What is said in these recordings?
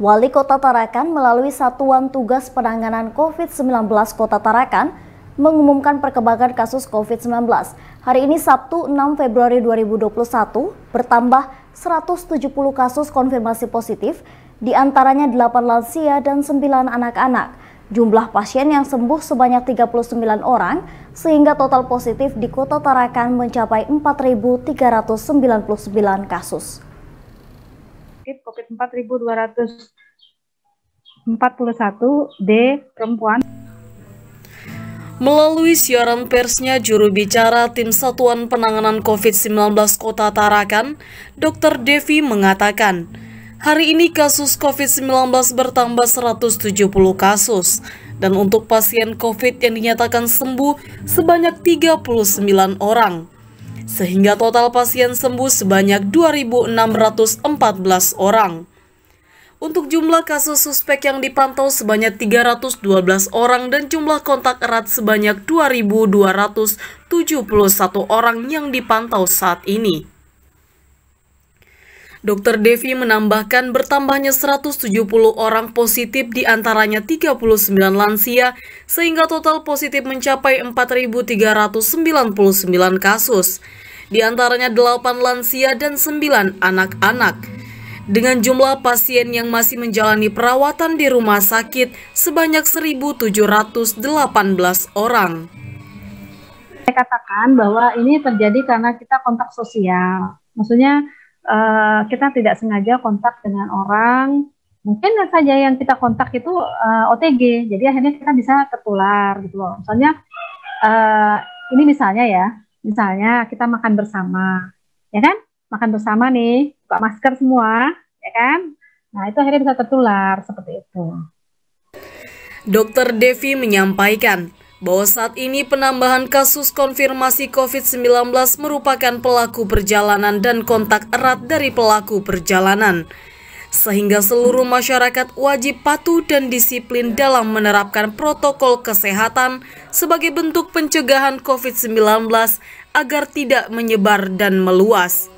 Wali Kota Tarakan melalui Satuan Tugas Penanganan COVID-19 Kota Tarakan mengumumkan perkembangan kasus COVID-19. Hari ini Sabtu 6 Februari 2021 bertambah 170 kasus konfirmasi positif, di antaranya 8 lansia dan 9 anak-anak. Jumlah pasien yang sembuh sebanyak 39 orang, sehingga total positif di Kota Tarakan mencapai 4.399 kasus. Covid 4241 D perempuan Melalui siaran persnya, juru bicara tim Satuan Penanganan COVID-19 Kota Tarakan, Dr. Devi mengatakan, hari ini kasus COVID-19 bertambah 170 kasus, dan untuk pasien COVID yang dinyatakan sembuh sebanyak 39 orang sehingga total pasien sembuh sebanyak 2.614 orang. Untuk jumlah kasus suspek yang dipantau sebanyak 312 orang dan jumlah kontak erat sebanyak 2.271 orang yang dipantau saat ini. Dr. Devi menambahkan bertambahnya 170 orang positif diantaranya 39 lansia sehingga total positif mencapai 4.399 kasus. Di antaranya 8 lansia dan 9 anak-anak. Dengan jumlah pasien yang masih menjalani perawatan di rumah sakit sebanyak 1.718 orang. Saya katakan bahwa ini terjadi karena kita kontak sosial. Maksudnya uh, kita tidak sengaja kontak dengan orang mungkin saja yang kita kontak itu uh, eh, OTG, jadi akhirnya kita bisa tertular gitu loh. Misalnya uh, ini misalnya ya, misalnya kita makan bersama, ya kan? Makan bersama nih, buka masker semua, ya kan? Nah itu akhirnya bisa tertular seperti itu. Dokter Devi menyampaikan bahwa saat ini penambahan kasus konfirmasi COVID-19 merupakan pelaku perjalanan dan kontak erat dari pelaku perjalanan, sehingga seluruh masyarakat wajib patuh dan disiplin dalam menerapkan protokol kesehatan sebagai bentuk pencegahan COVID-19 agar tidak menyebar dan meluas.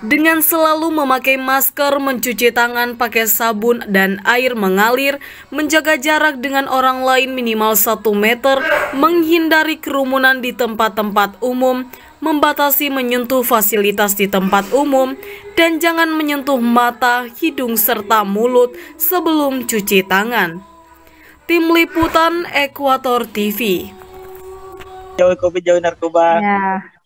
Dengan selalu memakai masker, mencuci tangan pakai sabun dan air mengalir, menjaga jarak dengan orang lain minimal 1 meter, menghindari kerumunan di tempat-tempat umum, membatasi menyentuh fasilitas di tempat umum, dan jangan menyentuh mata, hidung, serta mulut sebelum cuci tangan. Tim Liputan Ekuator TV Jauh kopi, Jauh narkoba. Ya.